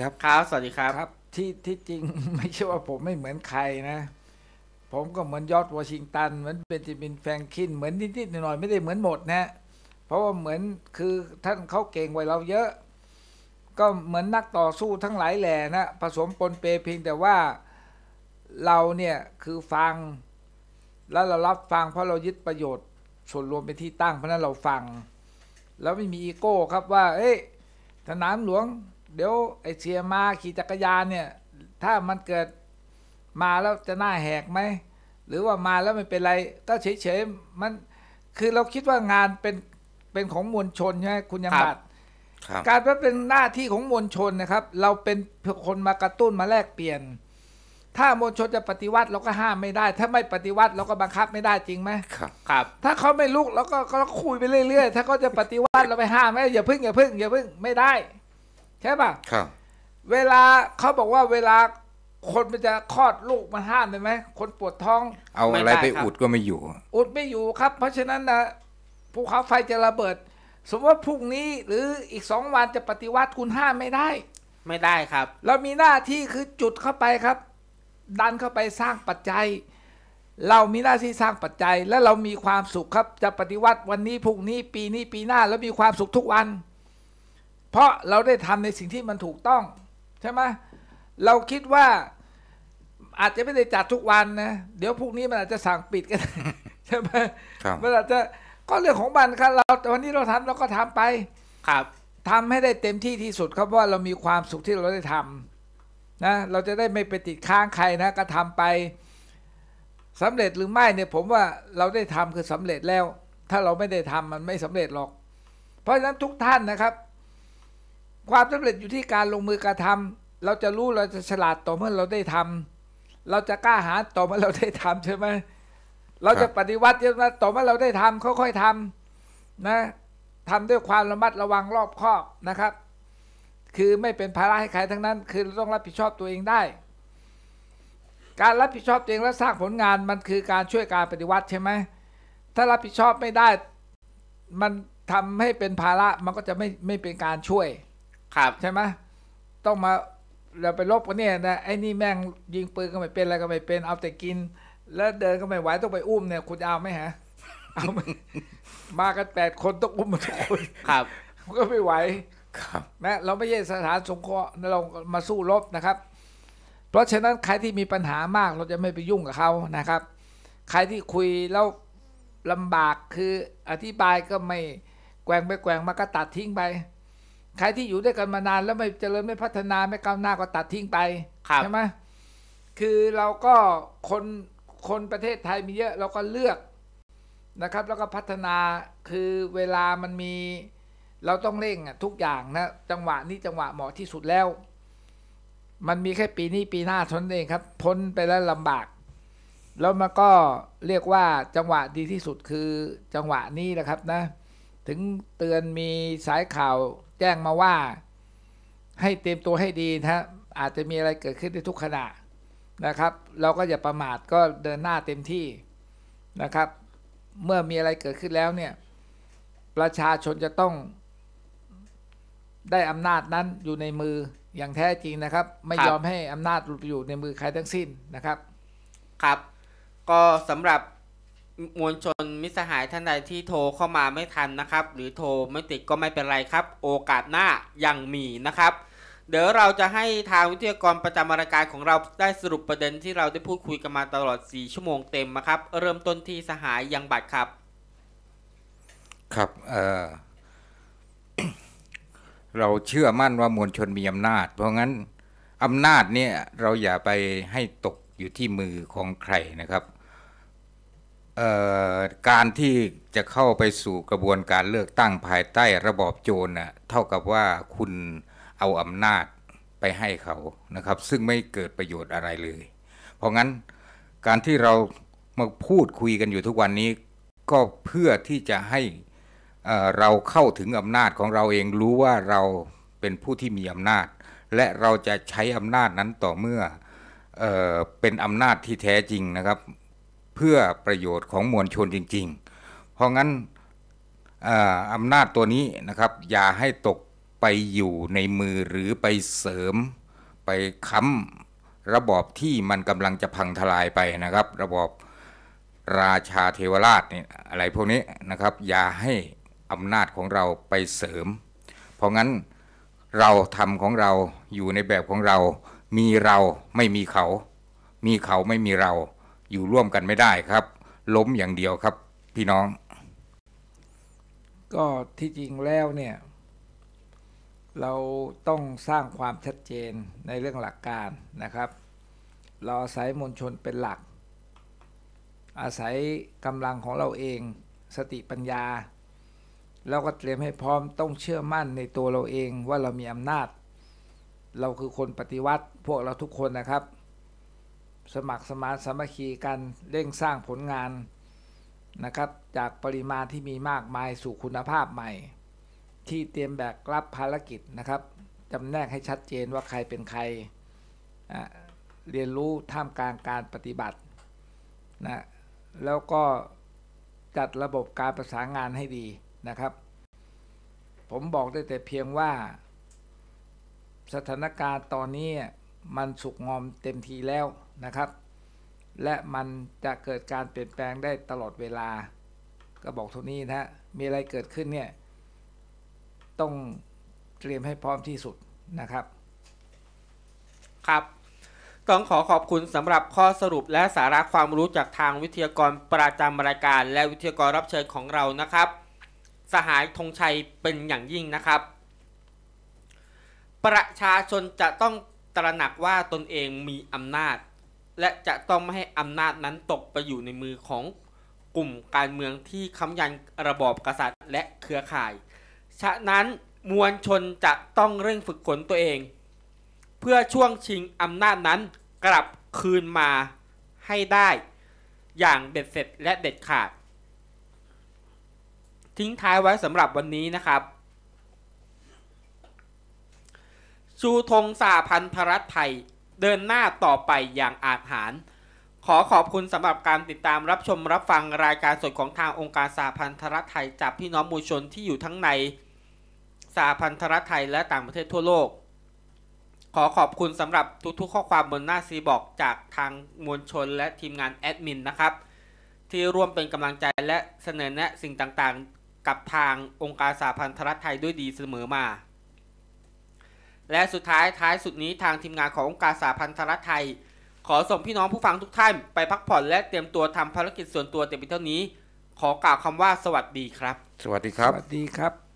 ครับครับสวัสดีครับครับ ที่ที่ จริงไม่ใช่ว่าผมไม่เหมือนใครนะ ผมก็เหมือนยอดวอชิงตันเหมือนเบนจามินแฟรงคิน เหมือนนิดๆหน่อยๆไม่ได้เหมือนหมดนะ เพราะว่าเหมือนคือท่านเขาเก่งกว่าเราเยอะ ก็เหมือนนักต่อสู้ทั้งหลายแหล่นะ ผสมปนเปเพียงแต่ว่าเราเนี่ย คือฟัง แล้วเรารับฟังเพราะเรายึดประโยชน์ ส่วนรวมเป็นที่ตั้ง เพราะนั้นเราฟัง แล้วไม่มีอีโก้ครับว่า เอ๊ะสนามหลวงเดี๋ยวไอเชียมาขี่จักรยานเนี่ยถ้ามันเกิดมาแล้วจะหน้าแหกไหมหรือว่ามาแล้วไม่เป็นไรก็เฉยๆมันคือเราคิดว่างานเป็นเป็นของมวลชนใช่ไหมคุณยังบัตรการว่าเป็นหน้าที่ของมวลชนนะครับ เราเป็นคนมากระตุ้นมาแลกเปลี่ยน ถ้ามวลชนจะปฏิวัติเราก็ห้ามไม่ได้ ถ้าไม่ปฏิวัติเราก็บังคับไม่ได้จริงไหมครับ ถ้าเขาไม่ลุกเราก็ก็คุยไปเรื่อยๆถ้าเขาจะปฏิวัติ เราไปห้ามไหมอย่าพึ่งอย่าพึ่งอย่าพึ่งไม่ได้ใช่ป่ะครับ เวลาเขาบอกว่าเวลาคนมันจะคลอดลูกมันห้ามได้ไหมคนปวดท้อง เอาอะไรไปอุดก็ไม่อยู่ อุดไม่อยู่ครับ เพราะฉะนั้นนะภูเขาไฟจะระเบิด สมมติว่าพรุ่งนี้หรืออีกสองวันจะปฏิวัติคุณห้ามไม่ได้ ไม่ได้ครับ เรามีหน้าที่คือจุดเข้าไปครับดันเข้าไปสร้างปัจจัย เรามีหน้าที่สร้างปัจจัย และเรามีความสุขครับจะปฏิวัติวันนี้พรุ่งนี้ ปีนี้ปีหน้าแล้วมีความสุขทุกวันเพราะเราได้ทำในสิ่งที่มันถูกต้อง ใช่ไหมเราคิดว่าอาจจะไม่ได้จัดทุกวันนะเดี๋ยวพรุ่งนี้มันอาจจะสั่งปิดกันใช่ไหมมันอาจจะก็เรื่องของบันครับเราวันนี้เราทำเราก็ทำไป ครับ ทำให้ได้เต็มที่ที่สุดครับว่าเรามีความสุขที่เราได้ทำ นะเราจะได้ไม่ไปติดค้างใครนะก็ทำไปสำเร็จหรือไม่เนี่ยผมว่า เราได้ทำคือสำเร็จแล้ว ถ้าเราไม่ได้ทำมันไม่สำเร็จหรอก เพราะฉะนั้นทุกท่านนะครับความสำเร็จอยู่ที่การลงมือกระทำ เราจะรู้เราจะฉลาดต่อเมื่อเราได้ทำ เราจะกล้าหาต่อเมื่อเราได้ทำใช่ไหม เราจะปฏิวัติต่อเมื่อเราได้ทำค่อยๆทำนะ ทำด้วยความระมัดระวังรอบคอบนะครับ คือไม่เป็นภาระให้ใครทั้งนั้น คือต้องรับผิดชอบตัวเองได้ การรับผิดชอบตัวเองและสร้างผลงานมันคือการช่วยการปฏิวัติใช่ไหมถ้ารับผิดชอบไม่ได้ มันทำให้เป็นภาระมันก็จะไม่ไม่เป็นการช่วยครับใช่ไหมต้องมาเราไปลบกันเนี่ยนะไอ้นี่แม่ง ยิงปืนก็ไม่เป็นอะไรก็ไม่เป็นเอาแต่กิน แล้วเดินก็ไม่ไหวต้องไปอุ้มเนี่ยคุณเอาไหมฮะเอามมากันแปดคนต้องอุ้มมาทุกคนครับก็ไม่ไหวครับนะเราไม่ใช่สถานสงเคราะห์เรามาสู้รบนะครับ เพราะฉะนั้นใครที่มีปัญหามากเราจะไม่ไปยุ่งกับเขานะครับใครที่คุยแล้วลำบากคืออธิบายก็ไม่แกว่งไปแกว่งมาก็ตัดทิ้งไปใครที่อยู่ด้วยกันมานานแล้วไม่เจริญไม่พัฒนาไม่ก้าวหน้าก็ตัดทิ้งไปใช่ไหมคือเราก็คนคนประเทศไทยมีเยอะเราก็เลือกนะครับ แล้วก็พัฒนาคือเวลามันมีเราต้องเร่งทุกอย่างนะจังหวะนี้จังหวะเหมาะที่สุดแล้ว มันมีแค่ปีนี้ปีหน้าทนเองครับ พ้นไปแล้วลำบากแล้วมันก็เรียกว่าจังหวะดีที่สุดคือจังหวะนี้แหละครับนะ ถึงเตือนมีสายข่าวแจ้งมาว่าให้เตรียมตัวให้ดีนะฮะอาจจะมีอะไรเกิดขึ้นในทุกขณะ นะครับ เราก็อย่าประมาทก็เดินหน้าเต็มที่นะครับ เมื่อมีอะไรเกิดขึ้นแล้วเนี่ย ประชาชนจะต้องได้อำนาจนั้นอยู่ในมืออย่างแท้จริงนะครับไม่ยอมให้อำนาจอยู่ในมือใครทั้งสิ้นนะครับครับก็สำหรับมวลชนมิสหายท่านใดที่โทรเข้ามาไม่ทันนะครับ หรือโทรไม่ติดก็ไม่เป็นไรครับ โอกาสหน้ายังมีนะครับ เดี๋ยวเราจะให้ทางวิทยากรประจำรายการของเราได้สรุปประเด็นที่เราได้พูดคุยกันมาตลอด 4 ชั่วโมงเต็มนะครับ เริ่มต้นที่สหายยังบัตรครับ ครับเเราเชื่อมั่นว่ามวลชนมีอำนาจ เพราะงั้นอำนาจเนี่ยเราอย่าไปให้ตกอยู่ที่มือของใครนะครับการที่จะเข้าไปสู่กระบวนการเลือกตั้งภายใต้ระบอบโจรนะ่ะเท่ากับว่าคุณเอาอำนาจไปให้เขานะครับ ซึ่งไม่เกิดประโยชน์อะไรเลย เพราะงั้นการที่เรามาพูดคุยกันอยู่ทุกวันนี้ ก็เพื่อที่จะให้เราเข้าถึงอำนาจของเราเองรู้ว่าเราเป็นผู้ที่มีอำนาจ และเราจะใช้อำนาจนั้นต่อเมื่อเออเป็นอำนาจที่แท้จริงนะครับเพื่อประโยชน์ของมวลชนจริง ๆ เพราะงั้นอำนาจตัวนี้นะครับ อย่าให้ตกไปอยู่ในมือหรือไปเสริม ไปค้ำระบอบที่มันกำลังจะพังทลายไปนะครับ ระบอบราชาเทวราชนี่อะไรพวกนี้นะครับ อย่าให้อำนาจของเราไปเสริม เพราะงั้นเราทำของเราอยู่ในแบบของเรา มีเราไม่มีเขา มีเขาไม่มีเราอยู่ร่วมกันไม่ได้ครับ ล้มอย่างเดียวครับพี่น้อง ก็ที่จริงแล้วเนี่ย เราต้องสร้างความชัดเจนในเรื่องหลักการนะครับ เราอาศัยมวลชนเป็นหลัก อาศัยกำลังของเราเองสติปัญญาเราก็เตรียมให้พร้อมต้องเชื่อมั่นในตัวเราเองว่าเรามีอำนาจ เราคือคนปฏิวัติ พวกเราทุกคนนะครับสมัครสมาสมัคคีกันเร่งสร้างผลงานนะครับ จากปริมาณที่มีมากมายสู่คุณภาพใหม่ ที่เตรียมแบกรับภารกิจนะครับจำแนกให้ชัดเจนว่าใครเป็นใคร เรียนรู้ท่ามกลางการปฏิบัตินะแล้วก็จัดระบบการประสานงานให้ดีนะครับ ผมบอกได้แต่เพียงว่า สถานการณ์ตอนนี้มัน สุกงอมเต็มทีแล้วนะครับ และมันจะเกิดการเปลี่ยนแปลงได้ตลอดเวลา ก็ บอกทุกนี้นะมี อะไร เกิดขึ้น เนี่ย ต้องเตรียมให้พร้อมที่สุดนะครับ ครับ ต้องขอขอบคุณสำหรับข้อสรุปและสาระความรู้จากทางวิทยากรประจำรายการและวิทยากรรับเชิญของเรานะครับ สหายธงชัยเป็นอย่างยิ่งนะครับ ประชาชนจะต้องตระหนักว่าตนเองมีอำนาจ และจะต้องไม่ให้อำนาจนั้นตกไปอยู่ในมือของกลุ่มการเมืองที่ค้ำยันระบอบกษัตริย์และเครือข่าย ฉะนั้นมวลชนจะต้องเร่งฝึกฝนตัวเอง เพื่อช่วงชิงอำนาจนั้นกลับคืนมาให้ได้ อย่างเด็ดเสร็จและเด็ดขาด ทิ้งท้ายไว้สำหรับวันนี้นะครับชูธงสาพันธรัฐไทยเดินหน้าต่อไปอย่างอาจหาร ขอขอบคุณสำหรับการติดตามรับชมรับฟังรายการสดของทางองค์การสาพันธรัฐไทย จากพี่น้องมูชนที่อยู่ทั้งในสาพันธรัฐไทยและต่างประเทศทั่วโลก ขอขอบคุณสำหรับทุกๆ ข้อความบนหน้าซีบอกจากทางมวลชนและทีมงานแอดมินนะครับที่ร่วมเป็นกำลังใจและเสนอแนะสิ่งต่างๆกับทางองค์การสาพันธรัฐไทยด้วยดีเสมอมาและสุดท้ายท้ายสุดนี้ทางทีมงานขององค์การสาพันธรัฐไทย ขอส่งพี่น้องผู้ฟังทุกท่านไปพักผ่อนและเตรียมตัวทำภารกิจส่วนตัวแต่เพียงเท่านี้ ขอกล่าวคำว่าสวัสดีครับ สวัสดีครับสวัสดีครับ